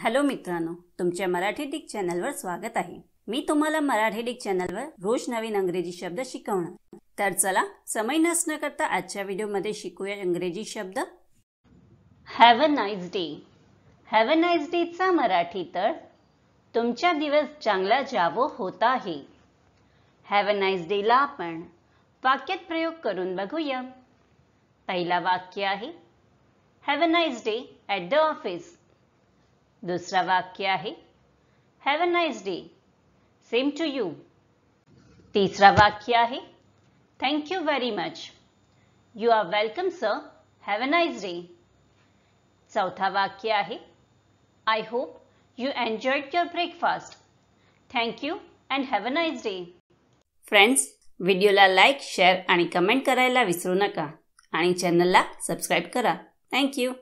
hello मित्रांनो तुमच्या Marathi Dick चॅनलवर स्वागत आहे मी तुम्हाला मराठी डिक चॅनलवर रोज नवीन अंग्रेजी शब्द शिकवणार तर चला समय नसणं करता आजच्या व्हिडिओमध्ये शिकूया इंग्रजी शब्द have a nice day have a nice डेचा मराठी तर तुमचा दिवस चांगला जावो होत आहे हॅव अ नाईस डेला आपण वाक्यात प्रयोग करून बघूया पहिला वाक्य आहे have a nice day at the office दुसरा वाक्य आहे have a nice day same to you तिसरा वाक्य आहे thank you very much you are welcome sir have a nice day चौथा वाक्य आहे I hope you enjoyed your breakfast thank you and have a nice day friends व्हिडिओला like share आणि comment करायला विसरू नका आणि चॅनलला सबस्क्राईब करा थँक्यू